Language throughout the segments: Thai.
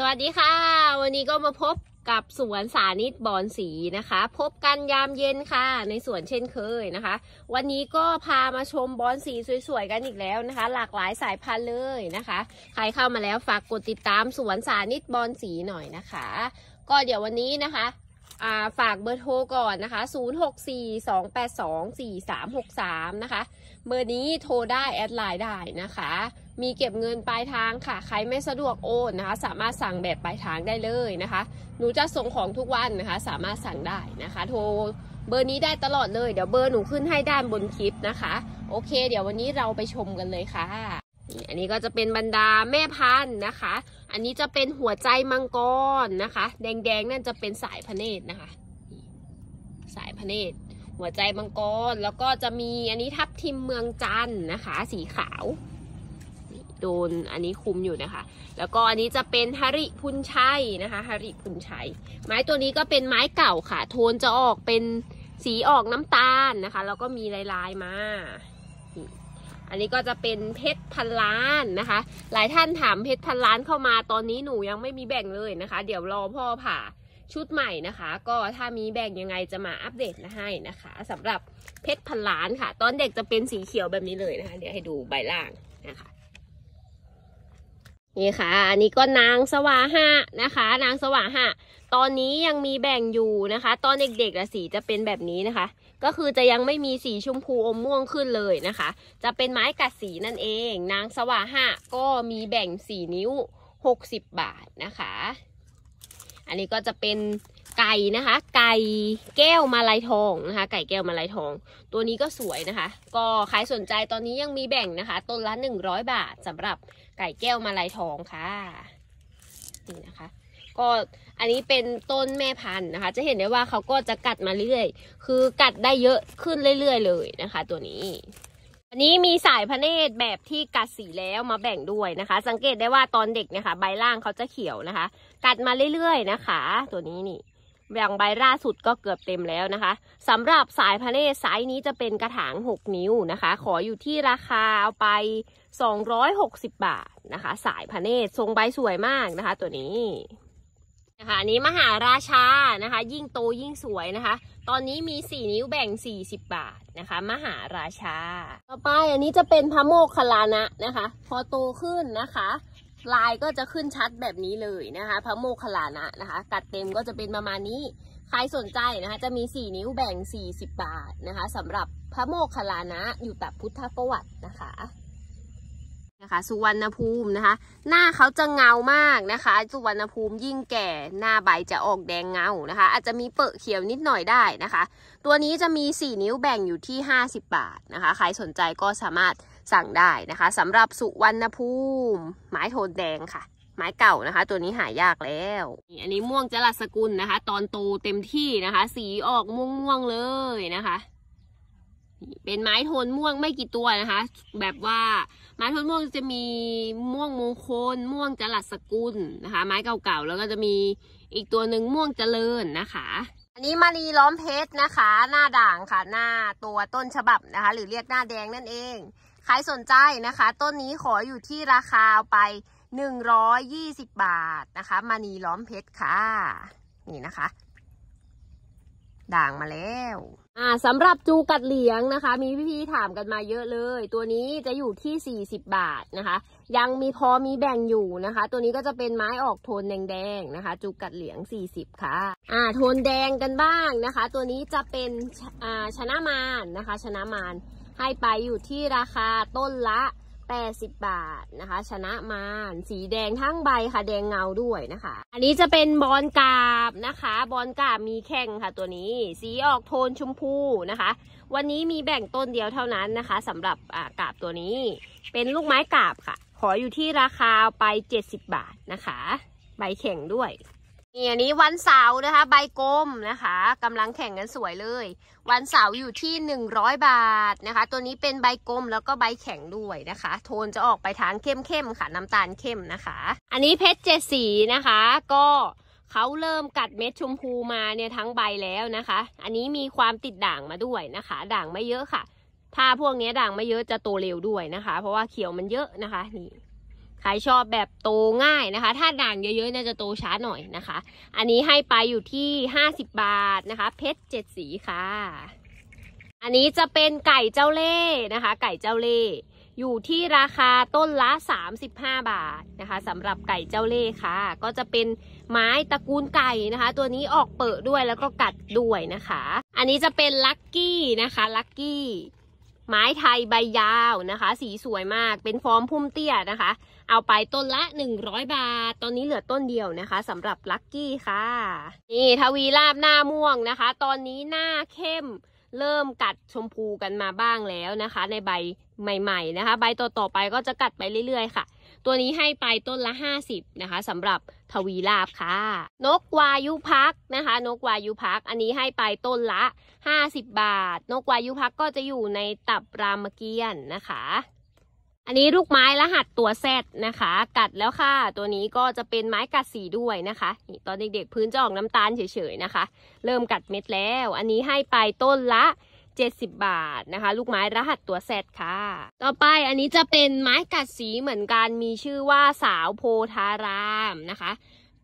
สวัสดีค่ะวันนี้ก็มาพบกับสวนสานิตบอนสีนะคะ พบกันยามเย็นค่ะ ในสวนเช่นเคยนะคะ วันนี้ก็พามาชมบอนสีสวยๆ กันอีกแล้วนะคะ หลากหลายสายพันธุ์เลยนะคะ ใครเข้ามาแล้วฝากกดติดตามสวนสานิตบอนสีหน่อยนะคะ ก็เดี๋ยววันนี้นะคะฝากเบอร์โทรก่อนนะคะ 0642824363 นะคะเบอร์นี้โทรได้แอดไลน์ได้นะคะมีเก็บเงินปลายทางค่ะใครไม่สะดวกโอนนะคะ สามารถสั่งแบบปลายทางได้เลยนะคะ หนูจะส่งของทุกวันนะคะ สามารถสั่งได้นะคะ โทรเบอร์นี้ได้ตลอดเลยเดี๋ยวเบอร์หนูขึ้นให้ด้านบนคลิปนะคะโอเค เดี๋ยววันนี้เราไปชมกันเลยค่ะอันนี้ก็จะเป็นบรรดาแม่พันธุ์นะคะ อันนี้จะเป็นหัวใจมังกรนะคะ แดงๆนั่นจะเป็นสายพเนตรนะคะ สายพเนตรหัวใจมังกรแล้วก็จะมีอันนี้ทับทิมเมืองจันนะคะ สีขาวโดนอันนี้คุมอยู่นะคะ แล้วก็อันนี้จะเป็นฮาริพุนชัยนะคะฮาริพุนชัย ไม้ตัวนี้ก็เป็นไม้เก่าค่ะ โทนจะออกเป็นสีออกน้ำตาลนะคะ แล้วก็มีลาย ๆมา อันนี้ก็จะเป็นเพชรพันล้านนะคะ หลายท่านถามเพชรพันล้านเข้ามา ตอนนี้หนูยังไม่มีแบ่งเลยนะคะ เดี๋ยวรอพ่อผ่าชุดใหม่นะคะ ก็ถ้ามีแบ่งยังไงจะมาอัปเดตให้นะคะ สำหรับเพชรพันล้านค่ะ ตอนเด็กจะเป็นสีเขียวแบบนี้เลยนะคะ เดี๋ยวให้ดูใบล่างนะคะนี่ค่ะ อันนี้ก็นางสว่าห้านะคะ นางสว่าห้าตอนนี้ยังมีแบ่งอยู่นะคะ ตอนเด็กๆละสีจะเป็นแบบนี้นะคะ ก็คือจะยังไม่มีสีชมพูอมม่วงขึ้นเลยนะคะ จะเป็นไม้กัดสีนั่นเอง นางสว่าห้าก็มีแบ่งสี่นิ้วหกสิบบาทนะคะ อันนี้ก็จะเป็นไก่นะคะ ไก่แก้วมาลายทองนะคะ ไก่แก้วมาลายทอง ตัวนี้ก็สวยนะคะ ก็ใครสนใจตอนนี้ยังมีแบ่งนะคะ ต้นละหนึ่งร้อยบาทสำหรับไก่แก้วมาลายทองค่ะนี่นะคะ ก็อันนี้เป็นต้นแม่พันธุ์นะคะ จะเห็นได้ว่าเขาก็จะกัดมาเรื่อยๆ คือกัดได้เยอะขึ้นเรื่อย ๆ เลยนะคะ ตัวนี้ อันนี้มีสายพระเนตรแบบที่กัดสีแล้วมาแบ่งด้วยนะคะ สังเกตได้ว่าตอนเด็กนะคะใบล่างเขาจะเขียวนะคะ กัดมาเรื่อยๆนะคะ ตัวนี้นี่อย่างใบล่าสุดก็เกือบเต็มแล้วนะคะ สำหรับสายพระเนตรสายนี้จะเป็นกระถาง 6 นิ้วนะคะ ขออยู่ที่ราคาเอาไป260 บาทนะคะ สายพาเนตทรงใบสวยมากนะคะตัวนี้นะคะนนี้มหาราชานะคะ ยิ่งโตยิ่งสวยนะคะ ตอนนี้มี 4นิ้วแบ่ง40บาทนะคะ มหาราชา ต่อไปอันนี้จะเป็นพระโมกขลานะนะคะ พอโตขึ้นนะคะ ลายก็จะขึ้นชัดแบบนี้เลยนะคะ พระโมกขลานะนะคะกัดเต็มก็จะเป็นประมาณนี้ใครสนใจนะคะ จะมี 4 นิ้วแบ่ง 40 บาทนะคะสำหรับพระโมกขลานะอยู่ตับพุทธประวัตินะคะนะคะสุวรรณภูมินะคะ หน้าเขาจะเงามากนะคะ สุวรรณภูมิยิ่งแก่หน้าใบจะออกแดงเงานะคะ อาจจะมีเปอะเขียวนิดหน่อยได้นะคะ ตัวนี้จะมี 4 นิ้วแบ่งอยู่ที่ 50 บาทนะคะใครสนใจก็สามารถสั่งได้นะคะสำหรับสุวรรณภูมิ ไม้โทนแดงค่ะ ไม้เก่านะคะ ตัวนี้หายากแล้วอันนี้ม่วงจรัสกุลนะคะ ตอนโตเต็มที่นะคะ สีออกม่วงๆเลยนะคะเป็นไม้โทนม่วงไม่กี่ตัวนะคะ แบบว่าไม้โทนม่วงจะมีม่วงมงคล ม่วงจรัสสกุลนะคะ ไม้เก่าๆแล้วก็จะมีอีกตัวหนึ่งม่วงเจริญนะคะ อันนี้มารีล้อมเพชรนะคะ หน้าด่างค่ะ หน้าตัวต้นฉบับนะคะ หรือเรียกหน้าแดงนั่นเอง ใครสนใจนะคะต้นนี้ขออยู่ที่ราคาไป 120 บาทนะคะมารีล้อมเพชรค่ะนี่นะคะด่างมาแล้ว อ่าสำหรับจูกัดเหลียงนะคะ มีพี่ๆถามกันมาเยอะเลย ตัวนี้จะอยู่ที่ 40 บาทนะคะ ยังมีพอมีแบ่งอยู่นะคะ ตัวนี้ก็จะเป็นไม้ออกโทนแดงๆนะคะ จูกัดเหลียง40 ค่ะ อ่าโทนแดงกันบ้างนะคะ ตัวนี้จะเป็น อ่า ชนะมานนะคะ ชนะมานให้ไปอยู่ที่ราคาต้นละ80 บาทนะคะ ชนะมาสีแดงทั้งใบค่ะแดงเงาด้วยนะคะ อันนี้จะเป็นบอลกาบนะคะ บอลกาบมีแข่งค่ะตัวนี้สีออกโทนชมพูนะคะ วันนี้มีแบ่งต้นเดียวเท่านั้นนะคะ สำหรับกาบตัวนี้ เป็นลูกไม้กาบค่ะขออยู่ที่ราคาไป 70 บาทนะคะ ใบแข่งด้วยนี่อันนี้วันเสาร์นะคะใบกลมนะคะกำลังแข่งกันสวยเลย วันเสาร์อยู่ที่ 100 บาทนะคะ ตัวนี้เป็นใบกลมแล้วก็ใบแข็งด้วยนะคะ โทนจะออกไปทางเข้มๆค่ะ น้ำตาลเข้มนะคะ อันนี้เพชรเจสีนะคะก็เขาเริ่มกัดเม็ดชมพูมาเนี่ยทั้งใบแล้วนะคะ อันนี้มีความติดด่างมาด้วยนะคะด่างไม่เยอะค่ะ ถ้าพวกนี้ด่างไม่เยอะจะโตเร็วด้วยนะคะ เพราะว่าเขียวมันเยอะนะคะนี่ใครชอบแบบโตง่ายนะคะ ถ้าด่างเยอะๆน่าจะโตช้าหน่อยนะคะ อันนี้ให้ไปอยู่ที่ห้าสิบบาทนะคะ เพชรเจ็ดสีค่ะ อันนี้จะเป็นไก่เจ้าเล่นะคะ ไก่เจ้าเล่อยู่ที่ราคาต้นละ 35 บาทนะคะสำหรับไก่เจ้าเล่ค่ะ ก็จะเป็นไม้ตระกูลไก่นะคะ ตัวนี้ออกเปิดด้วยแล้วก็กัดด้วยนะคะ อันนี้จะเป็นลักกี้นะคะ ลักกี้ไม้ไทยใบยาวนะคะ สีสวยมากเป็นฟอร์มพุ่มเตี้ยนะคะ เอาไปต้นละ 100 บาท ตอนนี้เหลือต้นเดียวนะคะสำหรับลักกี้ค่ะ นี่ทวีราบหน้าม่วงนะคะ ตอนนี้หน้าเข้มเริ่มกัดชมพูกันมาบ้างแล้วนะคะ ในใบใหม่ๆนะคะ ใบต่อๆไปก็จะกัดไปเรื่อยๆค่ะตัวนี้ให้ไปต้นละ 50นะคะสำหรับทวีลาบค่ะ นกวายุพักนะคะ นกวายุพักอันนี้ให้ไปต้นละ 50 บาท นกวายุพักก็จะอยู่ในตับรามเกียรตินะคะ อันนี้ลูกไม้รหัส ตัวแซดนะคะ กัดแล้วค่ะ ตัวนี้ก็จะเป็นไม้กัดสีด้วยนะคะ นี่ ตอนเด็กๆพื้นจะออกน้ำตาลเฉยๆนะคะ เริ่มกัดเม็ดแล้ว อันนี้ให้ไปต้นละ70 บาทนะคะ ลูกไม้รหัสตัวแซดค่ะ ต่อไปอันนี้จะเป็นไม้กัดสีเหมือนกันมีชื่อว่าสาวโพธารามนะคะ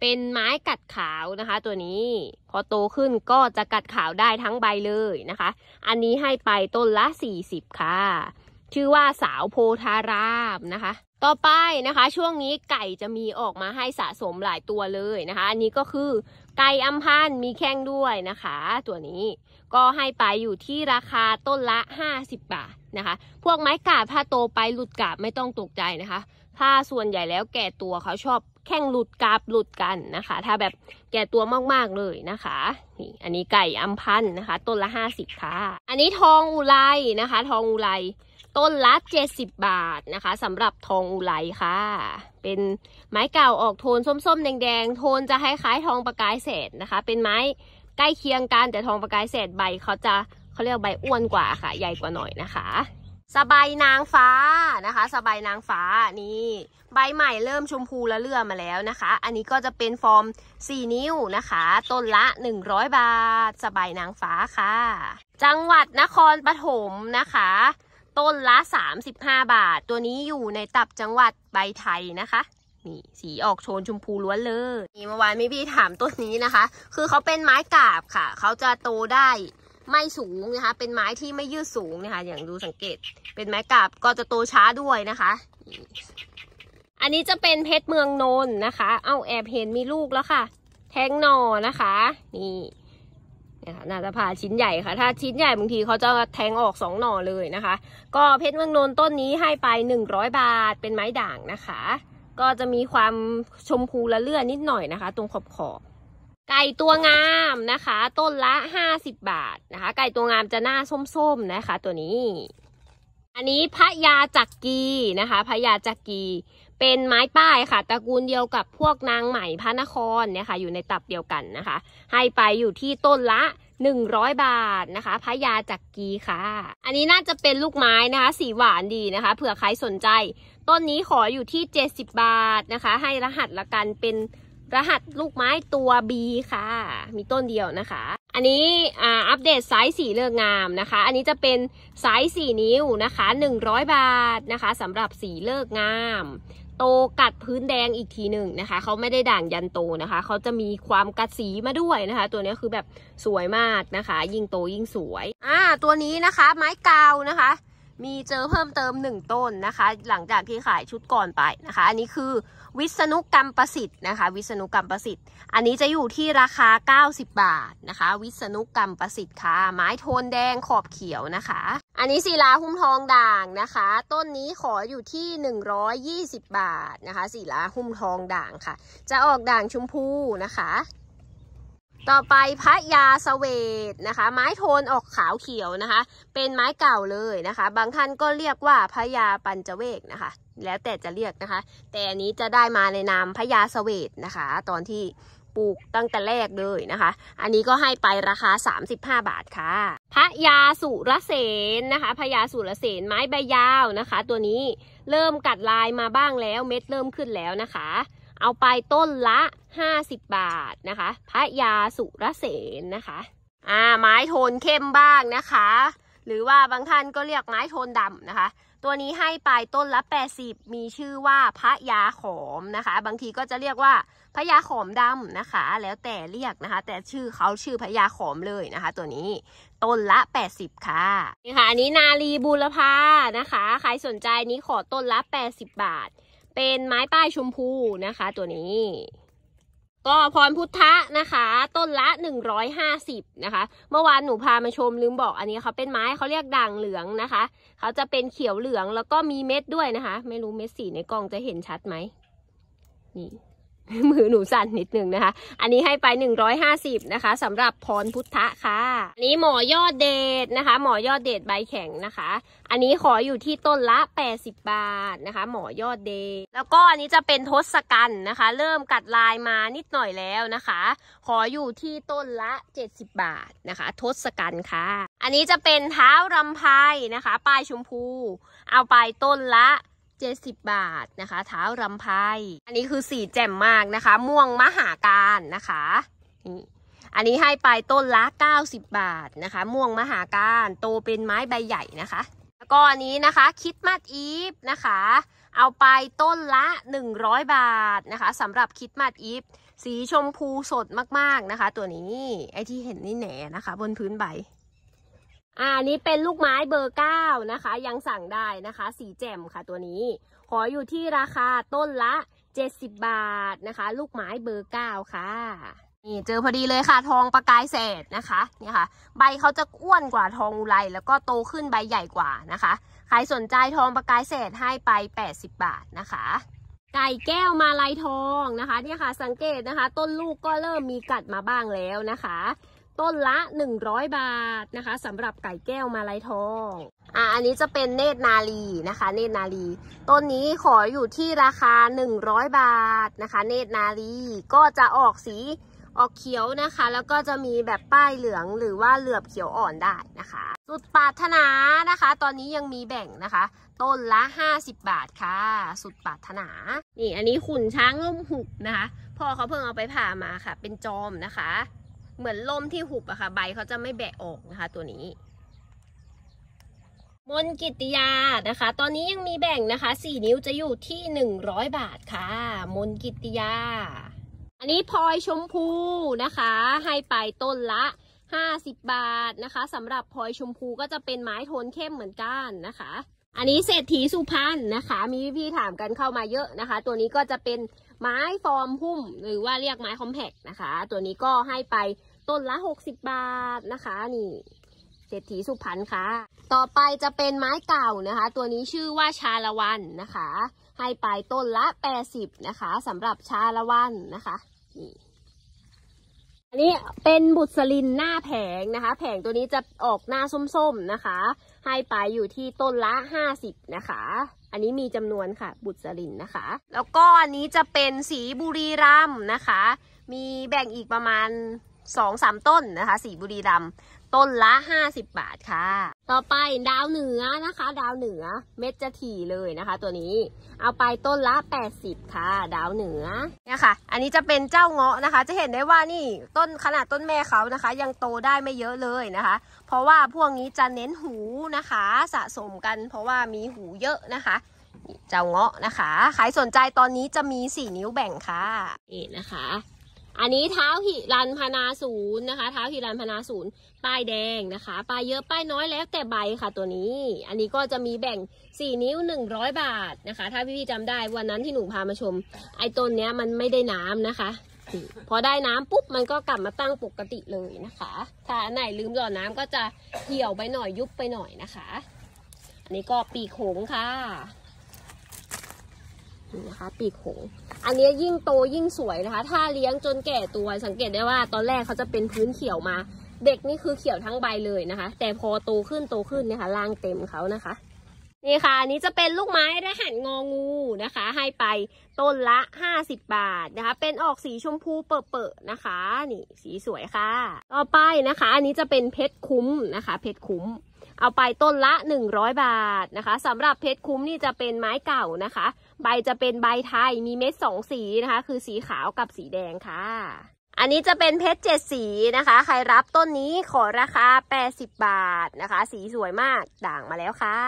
เป็นไม้กัดขาวนะคะ ตัวนี้พอโตขึ้นก็จะกัดขาวได้ทั้งใบเลยนะคะ อันนี้ให้ไปต้นละ 40ค่ะ ชื่อว่าสาวโพธารามนะคะ ต่อไปนะคะช่วงนี้ไก่จะมีออกมาให้สะสมหลายตัวเลยนะคะ อันนี้ก็คือไก่อัมพันมีแข้งด้วยนะคะตัวนี้ก็ให้ไปอยู่ที่ราคาต้นละ 50 บาทนะคะ พวกไม้กาดผ้าโตไปหลุดกาบไม่ต้องตกใจนะคะผ้าส่วนใหญ่แล้วแก่ตัวเขาชอบแข่งหลุดกาบหลุดกันนะคะ ถ้าแบบแก่ตัวมากๆ เลยนะคะ นี่อันนี้ไก่อัมพันนะคะ ต้นละ 50 ค่ะ อันนี้ทองอุไรนะคะ ทองอุไรต้นละ 70 บาทนะคะสำหรับทองอุไรค่ะ เป็นไม้เก่าออกโทนส้มๆ แดงๆ โทนจะคล้ายๆทองประกายเศษนะคะ เป็นไม้ใกล้เคียงกันแต่ทองประกายเศษใบเขาจะเขาเรียกใบอ้วนกว่าค่ะ ใหญ่กว่าหน่อยนะคะ สบายนางฟ้านะคะ สบายนางฟ้านี่ใบใหม่เริ่มชมพูและเลื่อมาแล้วนะคะ อันนี้ก็จะเป็นฟอร์ม 4 นิ้วนะคะ ต้นละ 100 บาท สบายนางฟ้าค่ะ จังหวัดนครปฐมนะคะ ต้นละ 35 บาท ตัวนี้อยู่ในตับจังหวัดใบไทยนะคะนี่สีออกโชนชมพูล้วนเลย นี่เมื่อวานมีพี่ถามต้นนี้นะคะ คือเขาเป็นไม้กาบค่ะ เขาจะโตได้ไม่สูงนะคะ เป็นไม้ที่ไม่ยืดสูงนะคะ อย่างดูสังเกต เป็นไม้กาบก็จะโตช้าด้วยนะคะ อันนี้จะเป็นเพชรเมืองนนนะคะ เอาแอบเห็นมีลูกแล้วค่ะ แทงหน่อนะคะ นี่นะคะนาจะผ่าชิ้นใหญ่ค่ะ ถ้าชิ้นใหญ่บางทีเขาจะแทงออกสองหน่อเลยนะคะ ก็เพชรเมืองนนต้นนี้ให้ไปหนึ่งร้อยบาท เป็นไม้ด่างนะคะก็จะมีความชมพูละเลื่อนนิดหน่อยนะคะตรงขอบขอบ ไก่ตัวงามนะคะต้นละห้าสิบบาทนะคะ ไก่ตัวงามจะหน้าส้มๆนะคะตัวนี้ อันนี้พระยาจักกีนะคะพระยาจักกีเป็นไม้ป้ายค่ะตระกูลเดียวกับพวกนางไหมพระนครเนี่ยค่ะอยู่ในตับเดียวกันนะคะ ให้ไปอยู่ที่ต้นละ100บาทนะคะพระยาจักกีค่ะ อันนี้น่าจะเป็นลูกไม้นะคะ สีหวานดีนะคะเผื่อใครสนใจ ต้นนี้ขออยู่ที่70บาทนะคะ ให้รหัสละกันเป็นรหัสลูกไม้ตัว B ค่ะ มีต้นเดียวนะคะ อันนี้อัปเดตไซส์สีเลือกงามนะคะ อันนี้จะเป็นไซส์่นิ้วนะคะ100 บาทนะคะสำหรับสีเลือกงามโตกัดพื้นแดงอีกทีหนึ่งนะคะเขาไม่ได้ด่างยันโตนะคะเขาจะมีความกัดสีมาด้วยนะคะ ตัวนี้คือแบบสวยมากนะคะ ยิ่งโตยิ่งสวย อ่า ตัวนี้นะคะ ไม้กาวนะคะ มีเจอเพิ่มเติมหนึ่งต้นนะคะ หลังจากที่ขายชุดก่อนไปนะคะอันนี้คือวิศนุกรรมประสิทธิ์นะคะ วิศนุกรรมประสิทธิ์ อันนี้จะอยู่ที่ราคา 90 บาทนะคะ วิศนุกรรมประสิทธิ์ค่ะ ไม้โทนแดงขอบเขียวนะคะอันนี้ศิลาหุ้มทองด่างนะคะ ต้นนี้ขออยู่ที่ 120 บาทนะคะศิลาหุ้มทองด่างค่ะ จะออกด่างชมพูนะคะ ต่อไปพระยาสเวตนะคะ ไม้โทนออกขาวเขียวนะคะ เป็นไม้เก่าเลยนะคะ บางท่านก็เรียกว่าพระยาปัญจเวกนะคะ แล้วแต่จะเรียกนะคะ แต่อันนี้จะได้มาในนามพระยาสเวตนะคะ ตอนที่ปลูกตั้งแต่แรกเลยนะคะ อันนี้ก็ให้ไปราคา 35 บาทค่ะพระยาสุรเสนนะคะพระยาสุรเสนไม้ใบยาวนะคะ ตัวนี้เริ่มกัดลายมาบ้างแล้วเม็ดเริ่มขึ้นแล้วนะคะ เอาไปต้นละ 50 บาทนะคะพระยาสุรเสนนะคะอ่าไม้โทนเข้มบ้างนะคะ หรือว่าบางท่านก็เรียกไม้โทนดำนะคะ ตัวนี้ให้ไปต้นละ 80 มีชื่อว่าพระยาขอมนะคะ บางทีก็จะเรียกว่าพญาขอมดำนะคะ แล้วแต่เรียกนะคะ แต่ชื่อเขาชื่อพญาขอมเลยนะคะ ตัวนี้ ต้นละ 80 ค่ะ นี่ค่ะ อันนี้นาลีบุรพานะคะ ใครสนใจนี้ขอต้นละ 80 บาท เป็นไม้ป้ายชมพูนะคะ ตัวนี้ ก็พรพุทธะนะคะ ต้นละ 150นะคะ เมื่อวานหนูพามาชมลืมบอกอันนี้เขาเป็นไม้เขาเรียกด่างเหลืองนะคะ เขาจะเป็นเขียวเหลืองแล้วก็มีเม็ดด้วยนะคะ ไม่รู้เม็ดสีในกล่องจะเห็นชัดไหม นี่มือหนูสั่นนิดหนึ่งนะคะ อันนี้ให้ไป 150นะคะสำหรับพรพุทธะค่ะอันนี้หมอยอดเดชนะคะ หมอยอดเดชใบแข็งนะคะ อันนี้ขออยู่ที่ต้นละ 80 บาทนะคะ หมอยอดเดชแล้วก็อันนี้จะเป็นทศกัณฐ์นะคะ เริ่มกัดลายมานิดหน่อยแล้วนะคะ ขออยู่ที่ต้นละ 70 บาทนะคะ ทศกัณฐ์ค่ะ อันนี้จะเป็นเท้ารำไพนะคะ ปลายชมพู เอาไปต้นละ70บาทนะคะ เท้ารำไพ อันนี้คือสีแจ่มมากนะคะ ม่วงมหาการนะคะ อันนี้ให้ไปต้นละ 90 บาทนะคะ ม่วงมหาการโตเป็นไม้ใบใหญ่นะคะ แล้วก็อันนี้นะคะคิดมัดอีฟนะคะ เอาไปต้นละ 100 บาทนะคะสำหรับคิดมัดอีฟสีชมพูสดมากๆนะคะ ตัวนี้ไอที่เห็นนี่แหนนะคะบนพื้นใบอันนี้เป็นลูกไม้เบอร์เก้านะคะ ยังสั่งได้นะคะ สีแจ่มค่ะตัวนี้ ขออยู่ที่ราคาต้นละเจ็ดสิบบาทนะคะ ลูกไม้เบอร์เก้าค่ะ นี่เจอพอดีเลยค่ะทองประกายแสดนะคะเนี่ยค่ะ ใบเขาจะอ้วนกว่าทองอุไร แล้วก็โตขึ้นใบใหญ่กว่านะคะใครสนใจทองประกายแสดให้ไปแปดสิบาทนะคะ ไก่แก้วมาลายทองนะคะ เนี่ยค่ะสังเกตนะคะ ต้นลูกก็เริ่มมีกัดมาบ้างแล้วนะคะต้นละ 100 บาทนะคะสำหรับไก่แก้วมาลายทอง อ่ะอันนี้จะเป็นเนตรนาลีนะคะ เนตรนาลีต้นนี้ขออยู่ที่ราคา 100 บาทนะคะ เนตรนาลีก็จะออกสีออกเขียวนะคะ แล้วก็จะมีแบบป้ายเหลืองหรือว่าเหลือบเขียวอ่อนได้นะคะ สุดปรารถนานะคะ ตอนนี้ยังมีแบ่งนะคะ ต้นละ 50 บาทค่ะ สุดปรารถนา นี่อันนี้ขุนช้างลมหุบนะคะพ่อเขาเพิ่งเอาไปผ่ามาค่ะ เป็นจอมนะคะเหมือนล่มที่หุบอะค่ะใบเขาจะไม่แบะออกนะคะตัวนี้ มนกิติยานะคะ ตอนนี้ยังมีแบ่งนะคะ4นิ้วจะอยู่ที่ 100 บาทค่ะ มนกิติยา อันนี้พลอยชมพูนะคะ ให้ไปต้นละ 50 บาทนะคะสำหรับพลอยชมพูก็จะเป็นไม้โทนเข้มเหมือนกันนะคะอันนี้เศรษฐีสุพรรณนะคะ มีพี่ถามกันเข้ามาเยอะนะคะ ตัวนี้ก็จะเป็นไม้ฟอร์มหุ้มหรือว่าเรียกไม้คอมแพกนะคะ ตัวนี้ก็ให้ไปต้นละ 60 บาทนะคะนี่ เศรษฐีสุพรรณค่ะ ต่อไปจะเป็นไม้เก่านะคะ ตัวนี้ชื่อว่าชาละวันนะคะให้ไปต้นละ 80นะคะสำหรับชาละวันนะคะนี่อันนี้เป็นบุษลินหน้าแผงนะคะ แผงตัวนี้จะออกหน้าส้มๆนะคะ ให้ไปอยู่ที่ต้นละห้าสิบนะคะ อันนี้มีจำนวนค่ะบุษลินนะคะ แล้วก็อันนี้จะเป็นสีบุรีรัมนะคะ มีแบ่งอีกประมาณสองสามต้นนะคะ สีบุรีรัมต้นละ 50 บาทค่ะ ต่อไปดาวเหนือนะคะ ดาวเหนือ เม็ดจะถี่เลยนะคะ ตัวนี้ เอาไปต้นละ 80ค่ะ ดาวเหนือเนี่ยค่ะ อันนี้จะเป็นเจ้าเงาะนะคะ จะเห็นได้ว่านี่ต้นขนาดต้นแม่เขานะคะ ยังโตได้ไม่เยอะเลยนะคะ เพราะว่าพวกนี้จะเน้นหูนะคะสะสมกันเพราะว่ามีหูเยอะนะคะ เจ้าเงาะนะคะ ใครสนใจตอนนี้จะมี4นิ้วแบ่งค่ะนี่นะคะอันนี้เท้าหิรันพนาศูนย์นะคะเท้าหิรันพนาศูนย์ป้ายแดงนะคะ ป้ายเยอะป้ายน้อยแล้วแต่ใบค่ะตัวนี้ อันนี้ก็จะมีแบ่ง 4 นิ้ว 100 บาทนะคะ ถ้าพี่ๆจำได้วันนั้นที่หนูพามาชม ไอ้ต้นเนี้ยมันไม่ได้น้ำนะคะ พอได้น้ำปุ๊บมันก็กลับมาตั้งปกติเลยนะคะ ถ้าไหนลืมหล่อน้ำก็จะเหี่ยวไปหน่อยยุบไปหน่อยนะคะ อันนี้ก็ปีโขงค่ะนะคะปีกหงอันนี้ยิ่งโตยิ่งสวยนะคะ ถ้าเลี้ยงจนแก่ตัวสังเกตได้ว่าตอนแรกเขาจะเป็นพื้นเขียวมา เด็กนี่คือเขียวทั้งใบเลยนะคะ แต่พอโตขึ้นโตขึ้นนะคะล่างเต็มเขานะคะนี่ค่ะอันนี้จะเป็นลูกไม้รหันงองูนะคะ ให้ไปต้นละ 50 บาทนะคะเป็นออกสีชมพูเปอะๆนะคะนี่สีสวยค่ะ ต่อไปนะคะอันนี้จะเป็นเพชรคุ้มนะคะ เพชรคุ้มเอาไปต้นละ100บาทนะคะสำหรับเพชรคุ้มนี่จะเป็นไม้เก่านะคะ ใบจะเป็นใบไทยมีเม็ดสองสีนะคะ คือสีขาวกับสีแดงค่ะ อันนี้จะเป็นเพชรเจ็ดสีนะคะ ใครรับต้นนี้ขอราคา 80 บาทนะคะ สีสวยมาก ด่างมาแล้วค่ะ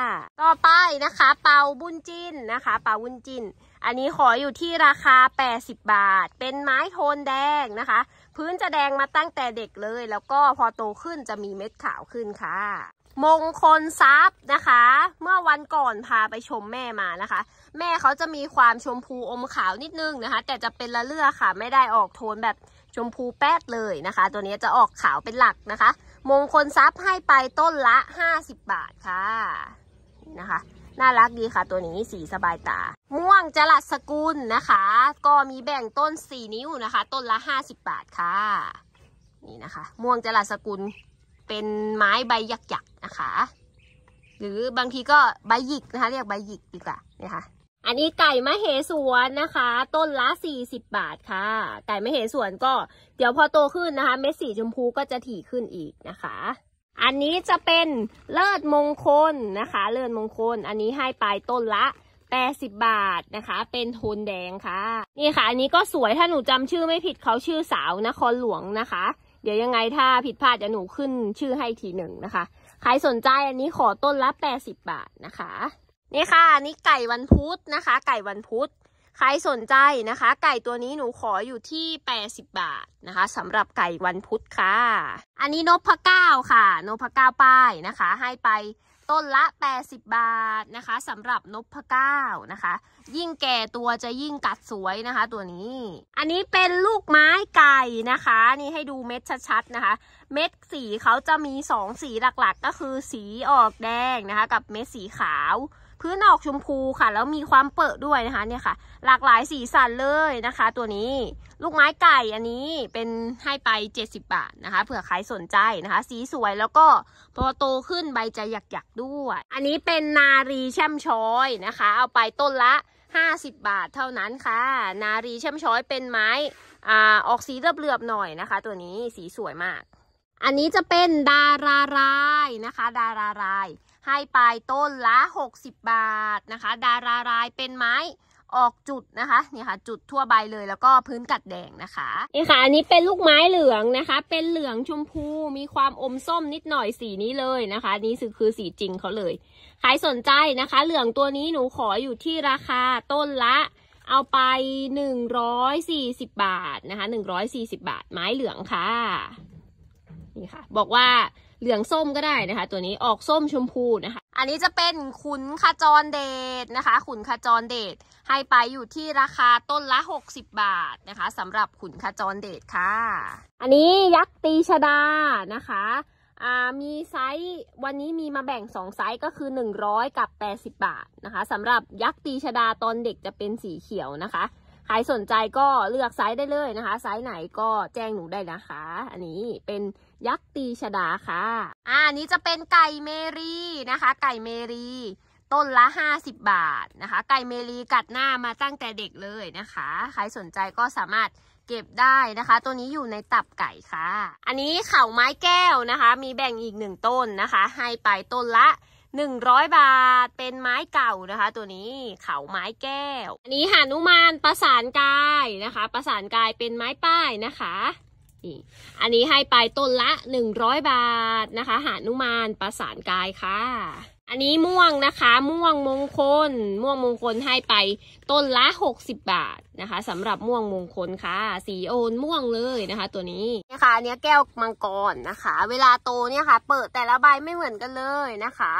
ต่อไปนะคะเปาบุญจินนะคะเปาบุญจินอันนี้ขออยู่ที่ราคา 80 บาท เป็นไม้โทนแดงนะคะ พื้นจะแดงมาตั้งแต่เด็กเลย แล้วก็พอโตขึ้นจะมีเม็ดขาวขึ้นค่ะมงคลทรัพย์นะคะ เมื่อวันก่อนพาไปชมแม่มานะคะ แม่เขาจะมีความชมพูอมขาวนิดนึงนะคะ แต่จะเป็นละเลือค่ะ ไม่ได้ออกโทนแบบชมพูแป๊ดเลยนะคะ ตัวนี้จะออกขาวเป็นหลักนะคะ มงคลทรัพย์ให้ไปต้นละ 50 บาทค่ะนะคะน่ารักดีค่ะ ตัวนี้สีสบายตา ม่วงจรัสกุลนะคะ ก็มีแบ่งต้น4นิ้วนะคะ ต้นละ50บาทค่ะนี่นะคะ ม่วงจรัสกุลเป็นไม้ใบยักษ์ยักนะคะ หรือบางทีก็ใบหยิกนะคะ เรียกใบหยิกดีกว่านะคะ อันนี้ไก่มะเหสวนนะคะ ต้นละสี่สิบบาทค่ะ ไก่มะเหสวนก็เดี๋ยวพอโตขึ้นนะคะ เม็ดสีชมพูก็จะถี่ขึ้นอีกนะคะ อันนี้จะเป็นเลิศมงคลนะคะ เลิศมงคล อันนี้ให้ปลายต้นละแปสิบบาทนะคะ เป็นโทนแดงค่ะ นี่ค่ะ อันนี้ก็สวยถ้าหนูจำชื่อไม่ผิดเขาชื่อสาวนครหลวงนะคะเดี๋ยวยังไงถ้าผิดพลาดจะหนูขึ้นชื่อให้ทีหนึ่งนะคะ ใครสนใจอันนี้ขอต้นละ 80 บาทนะคะ นี่ค่ะนี่ไก่วันพุธนะคะ ไก่วันพุธ ใครสนใจนะคะ ไก่ตัวนี้หนูขออยู่ที่ 80 บาทนะคะสำหรับไก่วันพุธค่ะ อันนี้นพะเก้าค่ะนพพะเก้าป้ายนะคะ ให้ไปต้นละ 80 บาทนะคะ สำหรับนพเก้านะคะ ยิ่งแก่ตัวจะยิ่งกัดสวยนะคะตัวนี้ อันนี้เป็นลูกไม้ไก่นะคะ นี่ให้ดูเม็ดชัดๆนะคะ เม็ดสีเขาจะมี 2 สีหลักๆก็คือสีออกแดงนะคะ กับเม็ดสีขาวพื้นออกชมพูค่ะแล้ว มีความเปิดด้วยนะคะเนี่ยค่ะ หลากหลายสีสันเลยนะคะ ตัวนี้ลูกไม้ไก่อันนี้เป็นให้ไป70บาทนะคะ เผื่อใครสนใจนะคะ สีสวยแล้วก็พอโตขึ้นใบจะหยักๆด้วย อันนี้เป็นนารีแช่มช้อยนะคะ เอาไปต้นละ50บาทเท่านั้นค่ะ นารีแช่มช้อยเป็นไม้อ่าออกสีเรือบๆหน่อยนะคะ ตัวนี้สีสวยมาก อันนี้จะเป็นดารารายนะคะ ดารารายให้ปลายต้นละ60บาทนะคะ ดารารายเป็นไม้ออกจุดนะคะนี่ค่ะ จุดทั่วใบเลยแล้วก็พื้นกัดแดงนะคะนี่ค่ะอันนี้เป็นลูกไม้เหลืองนะคะ เป็นเหลืองชมพูมีความอมส้มนิดหน่อยสีนี้เลยนะคะ นี่ือคือสีจริงเขาเลยใครสนใจนะคะ เหลืองตัวนี้หนูขออยู่ที่ราคาต้นละเอาไป140บาทนะคะ140บาท ไม้เหลืองค่ะนี่ค่ะ บอกว่าเหลืองส้มก็ได้นะคะตัวนี้ออกส้มชมพูนะคะ อันนี้จะเป็นขุนขจรเดชนะคะ ขุนขจรเดชให้ไปอยู่ที่ราคาต้นละ 60 บาทนะคะสำหรับขุนขจรเดชค่ะ อันนี้ยักษ์ตีชดานะคะมีไซส์วันนี้มีมาแบ่ง2ไซส์ก็คือ 100 กับ 80 บาทนะคะสำหรับยักษ์ตีชดาตอนเด็กจะเป็นสีเขียวนะคะใครสนใจก็เลือกไซส์ได้เลยนะคะไซส์ไหนก็แจ้งหนูได้นะคะ อันนี้เป็นยักษ์ตีชดาค่ะ อ่านี้จะเป็นไก่เมรีนะคะ ไก่เมรีต้นละ 50 บาทนะคะ ไก่เมรีกัดหน้ามาตั้งแต่เด็กเลยนะคะ ใครสนใจก็สามารถเก็บได้นะคะ ตัวนี้อยู่ในตับไก่ค่ะ อันนี้เข่าไม้แก้วนะคะ มีแบ่งอีกหนึ่งต้นนะคะ ให้ไปต้นละ 100 บาท เป็นไม้เก่านะคะ ตัวนี้เข่าไม้แก้ว อันนี้หานุมานประสานกายนะคะ ประสานกายเป็นไม้ป้ายนะคะี่อันนี้ให้ไปต้นละ 100 บาทนะคะ หานุมานประสานกายค่ะ อันนี้ม่วงนะคะ ม่วงมงคล ม่วงมงคลให้ไปต้นละ 60 บาทนะคะสำหรับม่วงมงคลค่ะ สีโอนม่วงเลยนะคะ ตัวนี้นะคะเนี้ยแก้วมังกรนะคะ เวลาโตเนี่ยค่ะ เปิดแต่ละใบไม่เหมือนกันเลยนะคะ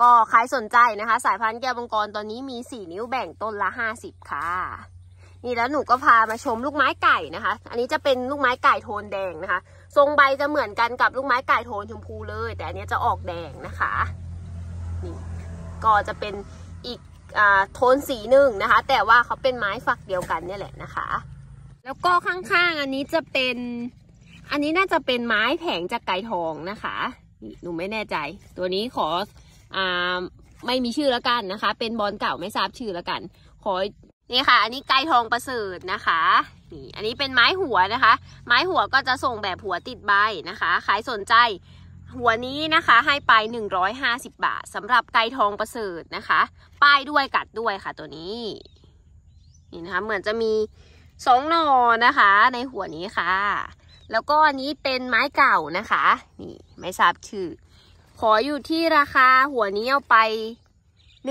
ก็ใครสนใจนะคะ สายพันธุ์แก้วมังกรตอนนี้มี4นิ้วแบ่งต้นละ 50ค่ะนี่แล้วหนูก็พามาชมลูกไม้ไก่นะคะ อันนี้จะเป็นลูกไม้ไก่โทนแดงนะคะ ทรงใบจะเหมือนกันกับลูกไม้ไก่โทนชมพูเลย แต่อันนี้จะออกแดงนะคะ นี่ก็จะเป็นอีกอโทนสีหนึ่งนะคะ แต่ว่าเขาเป็นไม้ฝักเดียวกันเนี่แหละนะคะ แล้วก็ข้างๆ อันนี้จะเป็น อันนี้น่าจะเป็นไม้แผงจากไก่ทองนะคะ หนูไม่แน่ใจ ตัวนี้ขออไม่มีชื่อแล้วกันนะคะ เป็นบอลเก่าไม่ทราบชื่อแล้วกัน ขอนี่ค่ะ อันนี้ไก่ทองประเสริฐนะคะ นี่ อันนี้เป็นไม้หัวนะคะ ไม้หัวก็จะส่งแบบหัวติดใบนะคะ ใครสนใจ หัวนี้นะคะ ให้ไป 150 บาทสำหรับไก่ทองประเสริฐนะคะ ป้ายด้วย กัดด้วยค่ะตัวนี้ นี่นะคะ เหมือนจะมีสองนอนะคะ ในหัวนี้ค่ะ แล้วก็อันนี้เป็นไม้เก่านะคะ นี่ ไม่ทราบชื่อขออยู่ที่ราคาหัวนี้เอาไป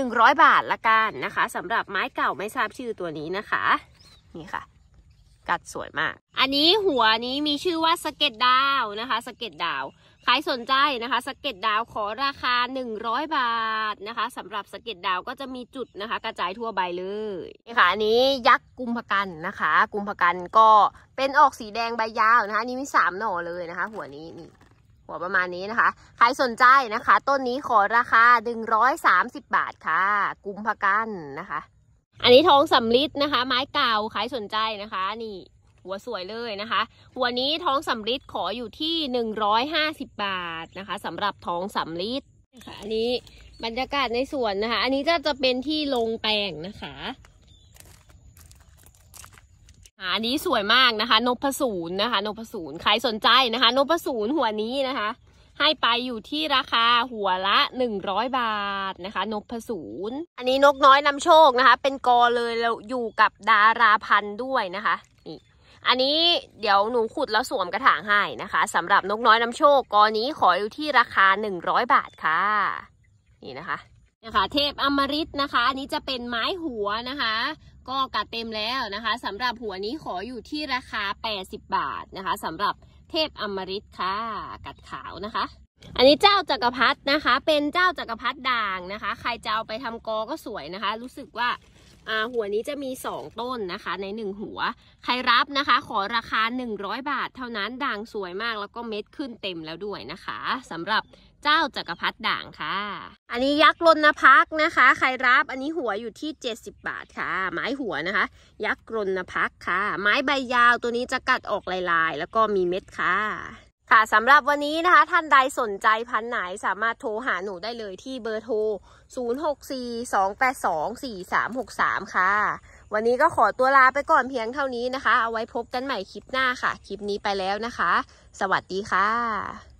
100บาทละกันนะคะสำหรับไม้เก่าไม่ทราบชื่อตัวนี้นะคะ นี่ค่ะ กัดสวยมาก อันนี้หัวนี้มีชื่อว่าสเก็ตดาวนะคะสเก็ตดาวใครสนใจนะคะ สเก็ตดาวขอราคา 100 บาทนะคะสำหรับสเก็ตดาวก็จะมีจุดนะคะ กระจายทั่วใบเลยนี่ค่ะ อันนี้ยักษ์กุมภกันนะคะ กุมภกันก็เป็นออกสีแดงใบยาวนะคะนี่มี3หน่อเลยนะคะ หัวนี้นี่หัวประมาณนี้นะคะ ใครสนใจนะคะ ต้นนี้ขอราคา 130 บาทค่ะ กุมภกันนะคะ อันนี้ทองสำลิดนะคะ ไม้เก่าใครสนใจนะคะ นี่ หัวสวยเลยนะคะ หัวนี้ท้องสำลิดขออยู่ที่ 150 บาทนะคะสำหรับท้องสำลิดนะคะอันนี้บรรยากาศในสวนนะคะ อันนี้ก็จะเป็นที่ลงแปลงนะคะอันนี้สวยมากนะคะ นกพศูนย์นะคะ นกพศูนย์ใครสนใจนะคะ นกพศูนย์หัวนี้นะคะ ให้ไปอยู่ที่ราคาหัวละหนึ่งร้อยบาทนะคะ นกพศูนย์อันนี้นกน้อยนำโชคนะคะเป็นกอเลยแล้วอยู่กับดาราพันธุ์ด้วยนะคะนี่ อันนี้เดี๋ยวหนูขุดแล้วสวมกระถางให้นะคะสำหรับนกน้อยนำโชคกอนี้ขออยู่ที่ราคาหนึ่งร้อยบาทค่ะนี่นะคะนะคะเทพอมริตนะคะ อันนี้จะเป็นไม้หัวนะคะก็กัดเต็มแล้วนะคะสำหรับหัวนี้ขออยู่ที่ราคา 80 บาทนะคะสำหรับเทพอมริตค่ะกัดขาวนะคะ อันนี้เจ้าจักรพรรดินะคะ เป็นเจ้าจักรพรรดิด่างนะคะ ใครจะเอาไปทำกอก็สวยนะคะ รู้สึกว่าหัวนี้จะมี 2 ต้นนะคะ ใน 1 หัวใครรับนะคะ ขอราคา 100 บาท เท่านั้นด่างสวยมากแล้วก็เม็ดขึ้นเต็มแล้วด้วยนะคะสำหรับเจ้าจักรพรรดิด่างค่ะ อันนี้ยักษ์ลนพักนะคะ ใครรับอันนี้หัวอยู่ที่70บาทค่ะ ไม้หัวนะคะ ยักษ์ลนพักค่ะ ไม้ใบยาวตัวนี้จะกัดออกลาย ๆ แล้วก็มีเม็ดค่ะ ค่ะสำหรับวันนี้นะคะท่านใดสนใจพันไหนสามารถโทรหาหนูได้เลยที่เบอร์โทร0642824363ค่ะ วันนี้ก็ขอตัวลาไปก่อนเพียงเท่านี้นะคะ เอาไว้พบกันใหม่คลิปหน้าค่ะ คลิปนี้ไปแล้วนะคะ สวัสดีค่ะ